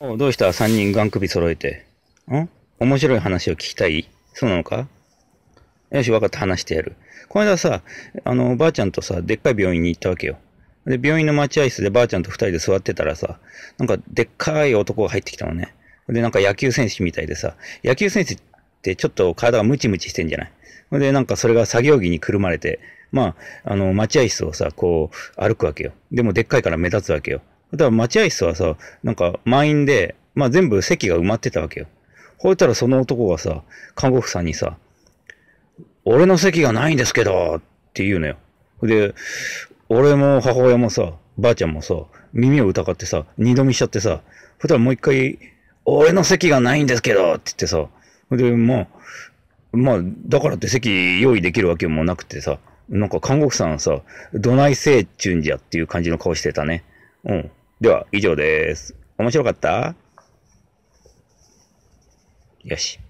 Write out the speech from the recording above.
おどうした三人ガン首揃えて。ん面白い話を聞きたいそうなのかよし、分かった、話してやる。この間さ、あの、ばあちゃんとさ、でっかい病院に行ったわけよ。で、病院の待合室でばあちゃんと二人で座ってたらさ、なんかでっかい男が入ってきたのね。で、なんか野球選手みたいでさ、野球選手ってちょっと体がムチムチしてんじゃないで、なんかそれが作業着にくるまれて、まあ、あの、待合室をさ、こう、歩くわけよ。でもでっかいから目立つわけよ。だ待合室はさ、なんか満員で、まあ全部席が埋まってたわけよ。ほいたらその男がさ、看護婦さんにさ、俺の席がないんですけど、って言うのよ。で、俺も母親もさ、ばあちゃんもさ、耳を疑ってさ、二度見しちゃってさ、そしたらもう一回、俺の席がないんですけどって言ってさ、で、まあ、まあ、だからって席用意できるわけもなくてさ、なんか看護婦さんはさ、どないせえちゅんじゃっていう感じの顔してたね。うん。では、以上です。面白かったよし。